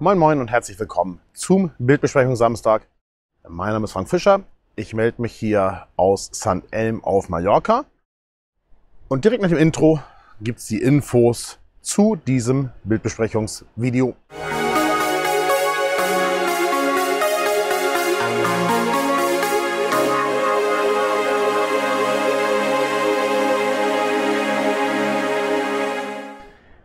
Moin Moin und herzlich willkommen zum Bildbesprechung Samstag. Mein Name ist Frank Fischer. Ich melde mich hier aus San Elm auf Mallorca. Und direkt nach dem Intro gibt's die Infos zu diesem Bildbesprechungsvideo.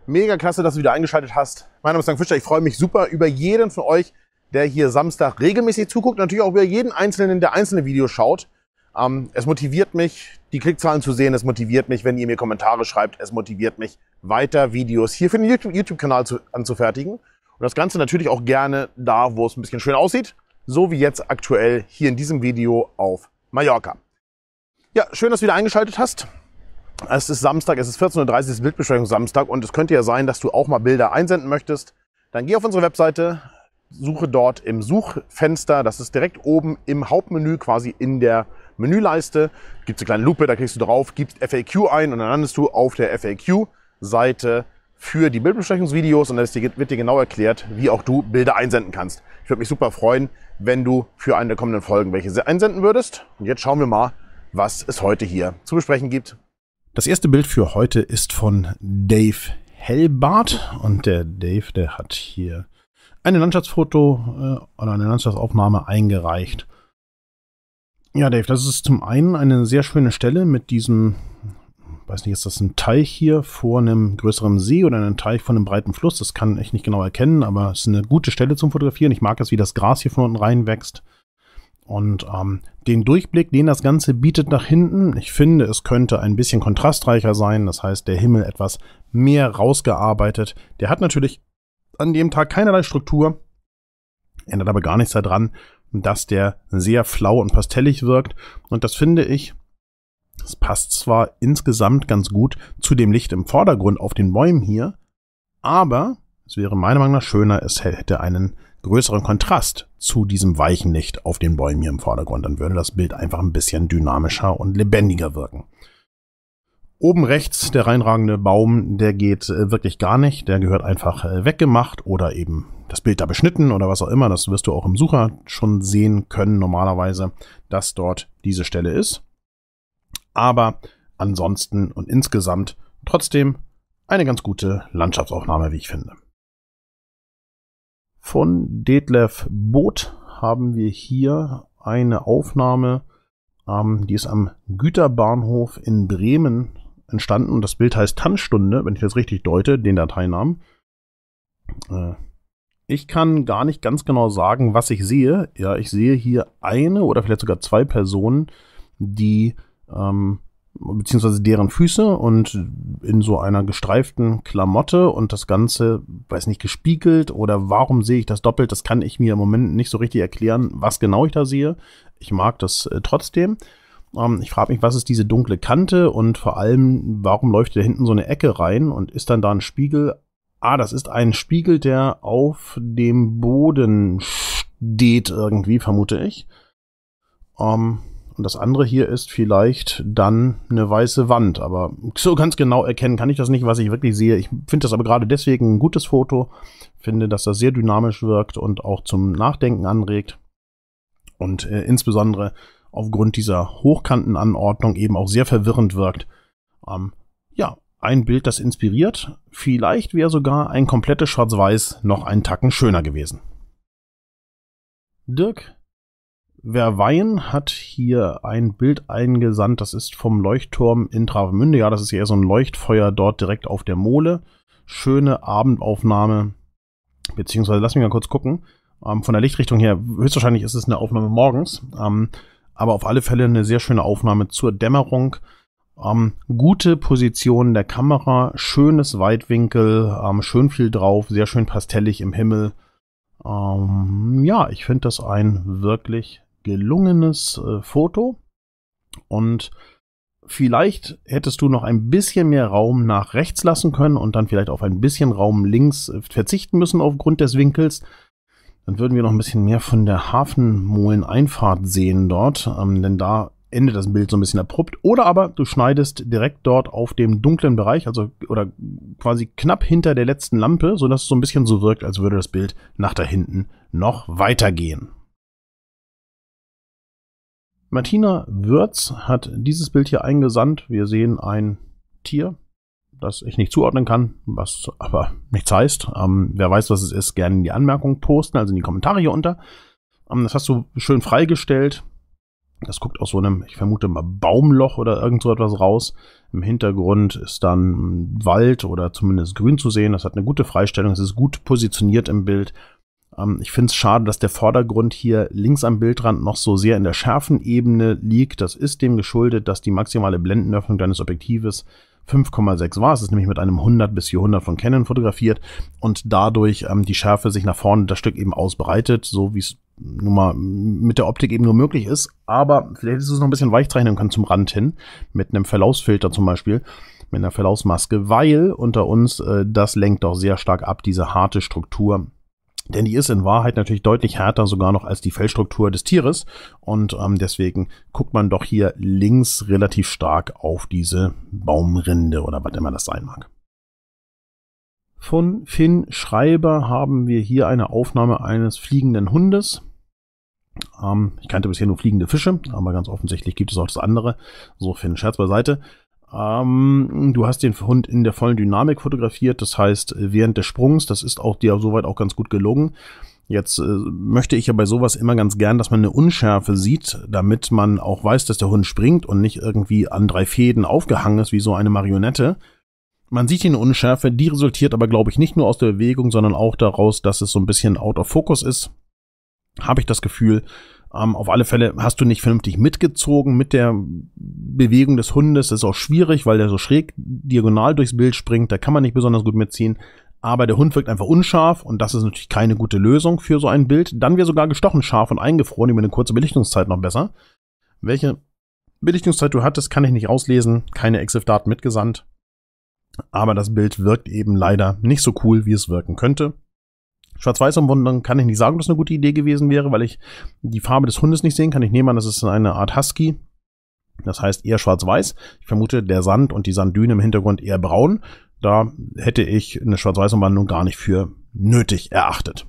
Mega klasse, dass du wieder eingeschaltet hast. Mein Name ist Frank Fischer. Ich freue mich super über jeden von euch, der hier Samstag regelmäßig zuguckt. Natürlich auch über jeden Einzelnen, der einzelne Videos schaut. Ähm, es motiviert mich, die Klickzahlen zu sehen. Es motiviert mich, wenn ihr mir Kommentare schreibt. Es motiviert mich, weiter Videos hier für den YouTube-Kanal anzufertigen. Und das Ganze natürlich auch gerne da, wo es ein bisschen schön aussieht. So wie jetzt aktuell hier in diesem Video auf Mallorca. Ja, schön, dass du wieder eingeschaltet hast. Es ist Samstag, es ist 14.30 Uhr, es ist Bildbesprechung Samstag und es könnte ja sein, dass du auch mal Bilder einsenden möchtest. Dann geh auf unsere Webseite, suche dort im Suchfenster, das ist direkt oben im Hauptmenü, quasi in der Menüleiste. Gibt es eine kleine Lupe, da kriegst du drauf, gibst FAQ ein und dann landest du auf der FAQ-Seite für die Bildbesprechungsvideos und dann wird dir genau erklärt, wie auch du Bilder einsenden kannst. Ich würde mich super freuen, wenn du für eine der kommenden Folgen welche einsenden würdest. Und jetzt schauen wir mal, was es heute hier zu besprechen gibt. Das erste Bild für heute ist von Dave Hellbart. Und der Dave, der hat hier eine Landschaftsfoto äh, oder eine Landschaftsaufnahme eingereicht. Ja, Dave, das ist zum einen eine sehr schöne Stelle mit diesem, weiß nicht, ist das ein Teich hier vor einem größeren See oder ein Teich von einem breiten Fluss? Das kann ich nicht genau erkennen, aber es ist eine gute Stelle zum Fotografieren. Ich mag es, wie das Gras hier von unten reinwächst. wächst. Und ähm, den Durchblick, den das Ganze bietet nach hinten, ich finde, es könnte ein bisschen kontrastreicher sein. Das heißt, der Himmel etwas mehr rausgearbeitet. Der hat natürlich an dem Tag keinerlei Struktur, ändert aber gar nichts daran, dass der sehr flau und pastellig wirkt. Und das finde ich, das passt zwar insgesamt ganz gut zu dem Licht im Vordergrund auf den Bäumen hier, aber es wäre meiner Meinung nach schöner, es hätte einen größeren Kontrast zu diesem weichen Licht auf den Bäumen hier im Vordergrund. Dann würde das Bild einfach ein bisschen dynamischer und lebendiger wirken. Oben rechts der reinragende Baum, der geht äh, wirklich gar nicht. Der gehört einfach äh, weggemacht oder eben das Bild da beschnitten oder was auch immer. Das wirst du auch im Sucher schon sehen können normalerweise, dass dort diese Stelle ist. Aber ansonsten und insgesamt trotzdem eine ganz gute Landschaftsaufnahme, wie ich finde. Von Detlef Boot haben wir hier eine Aufnahme, ähm, die ist am Güterbahnhof in Bremen entstanden. das Bild heißt Tanzstunde, wenn ich das richtig deute, den Dateinamen. Äh, ich kann gar nicht ganz genau sagen, was ich sehe. Ja, ich sehe hier eine oder vielleicht sogar zwei Personen, die ähm, beziehungsweise deren Füße und in so einer gestreiften Klamotte und das Ganze, weiß nicht, gespiegelt oder warum sehe ich das doppelt, das kann ich mir im Moment nicht so richtig erklären, was genau ich da sehe. Ich mag das äh, trotzdem. Ähm, ich frage mich, was ist diese dunkle Kante und vor allem, warum läuft da hinten so eine Ecke rein und ist dann da ein Spiegel? Ah, das ist ein Spiegel, der auf dem Boden steht irgendwie, vermute ich. Ähm, und das andere hier ist vielleicht dann eine weiße Wand. Aber so ganz genau erkennen kann ich das nicht, was ich wirklich sehe. Ich finde das aber gerade deswegen ein gutes Foto. Finde, dass das sehr dynamisch wirkt und auch zum Nachdenken anregt. Und äh, insbesondere aufgrund dieser hochkanten Anordnung eben auch sehr verwirrend wirkt. Ähm, ja, ein Bild, das inspiriert. Vielleicht wäre sogar ein komplettes Schwarz-Weiß noch einen Tacken schöner gewesen. Dirk Verweyen hat hier ein Bild eingesandt, das ist vom Leuchtturm in Travemünde. Ja, das ist eher so ein Leuchtfeuer dort direkt auf der Mole. Schöne Abendaufnahme, beziehungsweise lass mich mal kurz gucken. Ähm, von der Lichtrichtung her, höchstwahrscheinlich ist es eine Aufnahme morgens, ähm, aber auf alle Fälle eine sehr schöne Aufnahme zur Dämmerung. Ähm, gute Position der Kamera, schönes Weitwinkel, ähm, schön viel drauf, sehr schön pastellig im Himmel. Ähm, ja, ich finde das ein wirklich gelungenes äh, Foto. Und vielleicht hättest du noch ein bisschen mehr Raum nach rechts lassen können und dann vielleicht auf ein bisschen Raum links äh, verzichten müssen aufgrund des Winkels. Dann würden wir noch ein bisschen mehr von der Hafenmohlen-Einfahrt sehen dort, ähm, denn da endet das Bild so ein bisschen abrupt. Oder aber du schneidest direkt dort auf dem dunklen Bereich, also oder quasi knapp hinter der letzten Lampe, sodass es so ein bisschen so wirkt, als würde das Bild nach da hinten noch weitergehen. Martina Würz hat dieses Bild hier eingesandt. Wir sehen ein Tier, das ich nicht zuordnen kann, was aber nichts heißt. Ähm, wer weiß, was es ist, gerne in die Anmerkung posten, also in die Kommentare hier unter. Ähm, das hast du schön freigestellt. Das guckt aus so einem, ich vermute mal, Baumloch oder irgend so etwas raus. Im Hintergrund ist dann Wald oder zumindest grün zu sehen. Das hat eine gute Freistellung. Es ist gut positioniert im Bild. Ähm, ich finde es schade, dass der Vordergrund hier links am Bildrand noch so sehr in der schärfen Ebene liegt. Das ist dem geschuldet, dass die maximale Blendenöffnung deines Objektives 5,6 war. Es ist nämlich mit einem 100 bis 400 von Canon fotografiert und dadurch ähm, die Schärfe sich nach vorne das Stück eben ausbreitet, so wie es nun mal mit der Optik eben nur möglich ist. Aber vielleicht ist es noch ein bisschen weichzeichnen können zum Rand hin, mit einem Verlaufsfilter zum Beispiel, mit einer Verlaufsmaske, weil unter uns äh, das lenkt doch sehr stark ab, diese harte Struktur denn die ist in Wahrheit natürlich deutlich härter sogar noch als die Fellstruktur des Tieres. Und ähm, deswegen guckt man doch hier links relativ stark auf diese Baumrinde oder was immer das sein mag. Von Finn Schreiber haben wir hier eine Aufnahme eines fliegenden Hundes. Ähm, ich kannte bisher nur fliegende Fische, aber ganz offensichtlich gibt es auch das andere. So, Finn, Scherz beiseite. Ähm, du hast den Hund in der vollen Dynamik fotografiert, das heißt äh, während des Sprungs, das ist auch dir soweit auch ganz gut gelungen. Jetzt äh, möchte ich ja bei sowas immer ganz gern, dass man eine Unschärfe sieht, damit man auch weiß, dass der Hund springt und nicht irgendwie an drei Fäden aufgehangen ist wie so eine Marionette. Man sieht hier eine Unschärfe, die resultiert aber, glaube ich, nicht nur aus der Bewegung, sondern auch daraus, dass es so ein bisschen out of focus ist. Habe ich das Gefühl. Ähm, auf alle Fälle hast du nicht vernünftig mitgezogen mit der Bewegung des Hundes. Das ist auch schwierig, weil der so schräg diagonal durchs Bild springt. Da kann man nicht besonders gut mitziehen. Aber der Hund wirkt einfach unscharf und das ist natürlich keine gute Lösung für so ein Bild. Dann wäre sogar gestochen scharf und eingefroren über eine kurze Belichtungszeit noch besser. Welche Belichtungszeit du hattest, kann ich nicht auslesen. Keine EXIF-Daten mitgesandt. Aber das Bild wirkt eben leider nicht so cool, wie es wirken könnte schwarz-weiß umwunden kann ich nicht sagen, ob das eine gute Idee gewesen wäre, weil ich die Farbe des Hundes nicht sehen kann. Ich nehme an, das ist eine Art Husky. Das heißt eher schwarz-weiß. Ich vermute, der Sand und die Sanddüne im Hintergrund eher braun. Da hätte ich eine Schwarz-Weiß-Umwandlung gar nicht für nötig erachtet.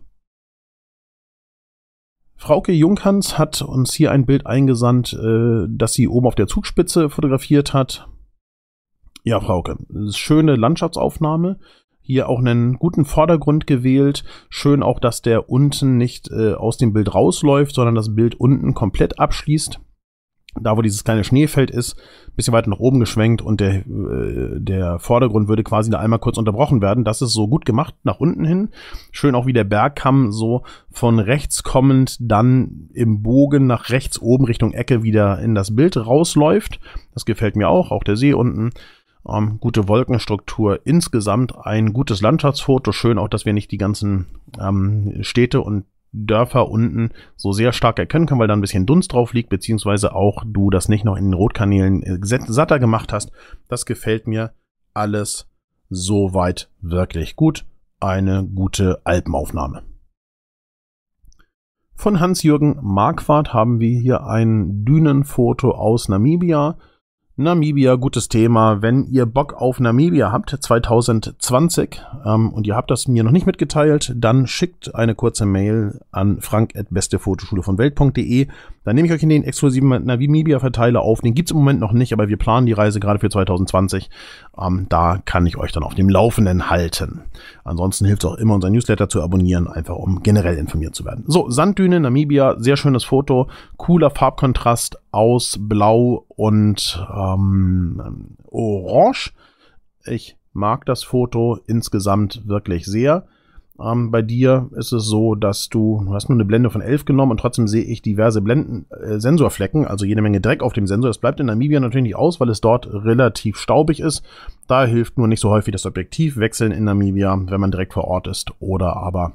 Frauke Junghans hat uns hier ein Bild eingesandt, äh, das sie oben auf der Zugspitze fotografiert hat. Ja, Frauke, schöne Landschaftsaufnahme, hier auch einen guten Vordergrund gewählt. Schön auch, dass der unten nicht äh, aus dem Bild rausläuft, sondern das Bild unten komplett abschließt. Da, wo dieses kleine Schneefeld ist, bisschen weiter nach oben geschwenkt und der, äh, der Vordergrund würde quasi da einmal kurz unterbrochen werden. Das ist so gut gemacht, nach unten hin. Schön auch wie der Bergkamm so von rechts kommend dann im Bogen nach rechts oben Richtung Ecke wieder in das Bild rausläuft. Das gefällt mir auch, auch der See unten ähm, gute Wolkenstruktur, insgesamt ein gutes Landschaftsfoto. Schön auch, dass wir nicht die ganzen ähm, Städte und Dörfer unten so sehr stark erkennen können, weil da ein bisschen Dunst drauf liegt, beziehungsweise auch du das nicht noch in den Rotkanälen äh, satter gemacht hast. Das gefällt mir alles soweit wirklich gut. Eine gute Alpenaufnahme. Von Hans-Jürgen Marquardt haben wir hier ein Dünenfoto aus Namibia. Namibia, gutes Thema. Wenn ihr Bock auf Namibia habt, 2020, ähm, und ihr habt das mir noch nicht mitgeteilt, dann schickt eine kurze Mail an frank.bestefotoschule von Welt.de. Dann nehme ich euch in den exklusiven Namibia-Verteiler auf. Den gibt's im Moment noch nicht, aber wir planen die Reise gerade für 2020. Ähm, da kann ich euch dann auf dem Laufenden halten. Ansonsten hilft es auch immer, unseren Newsletter zu abonnieren, einfach um generell informiert zu werden. So, Sanddüne, Namibia, sehr schönes Foto. Cooler Farbkontrast aus Blau und ähm, Orange. Ich mag das Foto insgesamt wirklich sehr. Ähm, bei dir ist es so, dass du, du hast nur eine Blende von 11 genommen und trotzdem sehe ich diverse Blenden, äh, Sensorflecken, also jede Menge Dreck auf dem Sensor. Das bleibt in Namibia natürlich nicht aus, weil es dort relativ staubig ist. Da hilft nur nicht so häufig das Objektiv wechseln in Namibia, wenn man direkt vor Ort ist oder aber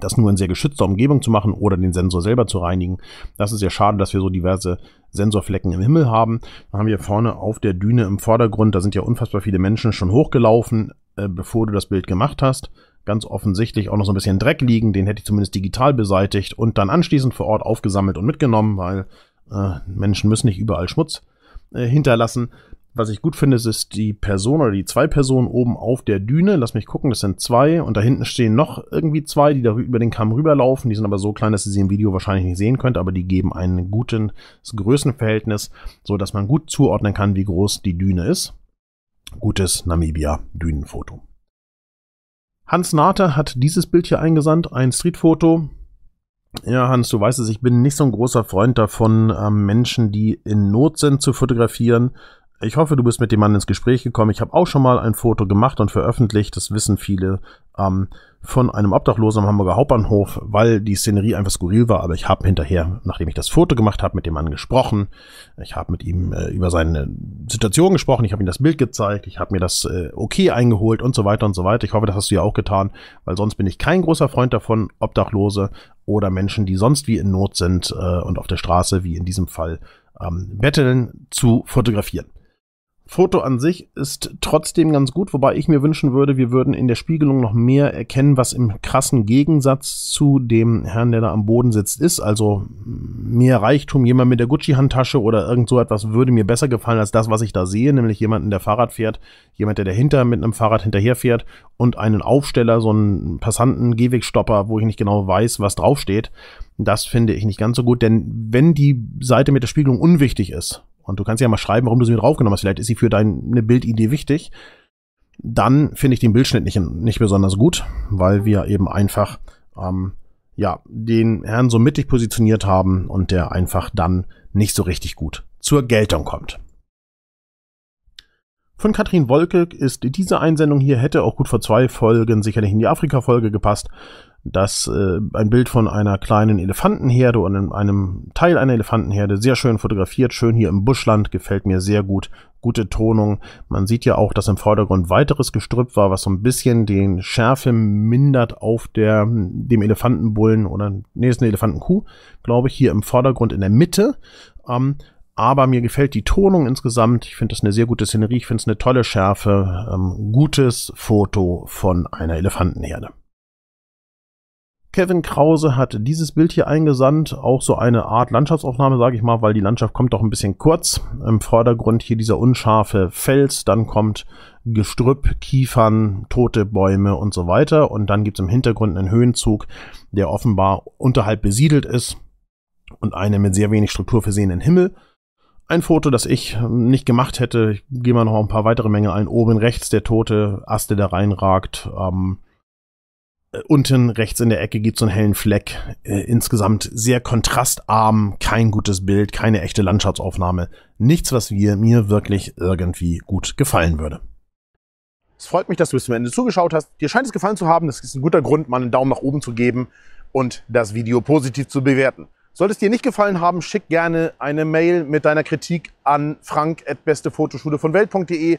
das nur in sehr geschützter Umgebung zu machen oder den Sensor selber zu reinigen. Das ist ja schade, dass wir so diverse Sensorflecken im Himmel haben. Dann haben wir vorne auf der Düne im Vordergrund, da sind ja unfassbar viele Menschen schon hochgelaufen, äh, bevor du das Bild gemacht hast ganz offensichtlich auch noch so ein bisschen Dreck liegen. Den hätte ich zumindest digital beseitigt und dann anschließend vor Ort aufgesammelt und mitgenommen, weil äh, Menschen müssen nicht überall Schmutz äh, hinterlassen. Was ich gut finde, ist die Person oder die zwei Personen oben auf der Düne. Lass mich gucken, das sind zwei. Und da hinten stehen noch irgendwie zwei, die da über den Kamm rüberlaufen. Die sind aber so klein, dass ihr sie im Video wahrscheinlich nicht sehen könnt, aber die geben ein gutes Größenverhältnis, so dass man gut zuordnen kann, wie groß die Düne ist. Gutes Namibia-Dünenfoto. Hans Nater hat dieses Bild hier eingesandt, ein Streetfoto. Ja, Hans, du weißt es, ich bin nicht so ein großer Freund davon, äh, Menschen, die in Not sind, zu fotografieren. Ich hoffe, du bist mit dem Mann ins Gespräch gekommen. Ich habe auch schon mal ein Foto gemacht und veröffentlicht. Das wissen viele. Ähm, von einem Obdachlosen am Hamburger Hauptbahnhof, weil die Szenerie einfach skurril war. Aber ich habe hinterher, nachdem ich das Foto gemacht habe, mit dem Mann gesprochen. Ich habe mit ihm äh, über seine Situation gesprochen. Ich habe ihm das Bild gezeigt. Ich habe mir das äh, okay eingeholt und so weiter und so weiter. Ich hoffe, das hast du ja auch getan, weil sonst bin ich kein großer Freund davon, Obdachlose oder Menschen, die sonst wie in Not sind äh, und auf der Straße, wie in diesem Fall, ähm, betteln, zu fotografieren. Foto an sich ist trotzdem ganz gut, wobei ich mir wünschen würde, wir würden in der Spiegelung noch mehr erkennen, was im krassen Gegensatz zu dem Herrn, der da am Boden sitzt, ist. Also mehr Reichtum, jemand mit der Gucci-Handtasche oder irgend so etwas würde mir besser gefallen als das, was ich da sehe, nämlich jemanden, der Fahrrad fährt, jemand, der dahinter mit einem Fahrrad hinterherfährt und einen Aufsteller, so einen Passanten, Gehwegstopper, wo ich nicht genau weiß, was draufsteht. Das finde ich nicht ganz so gut, denn wenn die Seite mit der Spiegelung unwichtig ist, und du kannst ja mal schreiben, warum du sie mit draufgenommen hast. Vielleicht ist sie für deine Bildidee wichtig. Dann finde ich den Bildschnitt nicht, nicht besonders gut, weil wir eben einfach ähm, ja, den Herrn so mittig positioniert haben und der einfach dann nicht so richtig gut zur Geltung kommt. Von Katrin Wolke ist diese Einsendung hier, hätte auch gut vor zwei Folgen sicherlich in die Afrika-Folge gepasst dass äh, ein Bild von einer kleinen Elefantenherde und einem Teil einer Elefantenherde sehr schön fotografiert, schön hier im Buschland, gefällt mir sehr gut. Gute Tonung. Man sieht ja auch, dass im Vordergrund weiteres Gestrüpp war, was so ein bisschen den Schärfe mindert auf der, dem Elefantenbullen oder, nee, ist eine Elefantenkuh, glaube ich, hier im Vordergrund in der Mitte. Ähm, aber mir gefällt die Tonung insgesamt. Ich finde das eine sehr gute Szenerie. Ich finde es eine tolle Schärfe. Ähm, gutes Foto von einer Elefantenherde. Kevin Krause hat dieses Bild hier eingesandt, auch so eine Art Landschaftsaufnahme, sage ich mal, weil die Landschaft kommt doch ein bisschen kurz. Im Vordergrund hier dieser unscharfe Fels, dann kommt Gestrüpp, Kiefern, tote Bäume und so weiter. Und dann gibt es im Hintergrund einen Höhenzug, der offenbar unterhalb besiedelt ist und einen mit sehr wenig Struktur versehenen Himmel. Ein Foto, das ich nicht gemacht hätte, ich gehe mal noch ein paar weitere Mängel ein. Oben rechts der tote Aste, der reinragt. Ähm, äh, unten rechts in der Ecke gibt es einen hellen Fleck. Äh, insgesamt sehr kontrastarm, kein gutes Bild, keine echte Landschaftsaufnahme. Nichts, was wir, mir wirklich irgendwie gut gefallen würde. Es freut mich, dass du bis zum Ende zugeschaut hast. Dir scheint es gefallen zu haben. Das ist ein guter Grund, mal einen Daumen nach oben zu geben und das Video positiv zu bewerten. Sollte es dir nicht gefallen haben, schick gerne eine Mail mit deiner Kritik an frank.bestefotoschule von Welt.de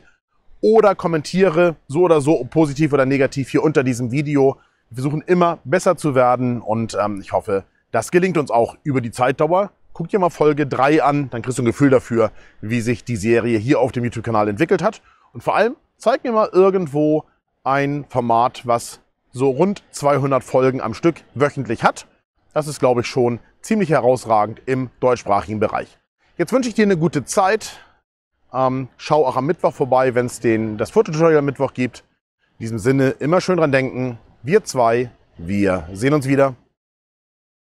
oder kommentiere so oder so, ob positiv oder negativ, hier unter diesem Video. Wir versuchen immer besser zu werden und ähm, ich hoffe, das gelingt uns auch über die Zeitdauer. Guck dir mal Folge 3 an, dann kriegst du ein Gefühl dafür, wie sich die Serie hier auf dem YouTube-Kanal entwickelt hat. Und vor allem, zeig mir mal irgendwo ein Format, was so rund 200 Folgen am Stück wöchentlich hat. Das ist, glaube ich, schon ziemlich herausragend im deutschsprachigen Bereich. Jetzt wünsche ich dir eine gute Zeit. Ähm, schau auch am Mittwoch vorbei, wenn es das Fototutorial am Mittwoch gibt. In diesem Sinne immer schön dran denken. Wir zwei, wir sehen uns wieder.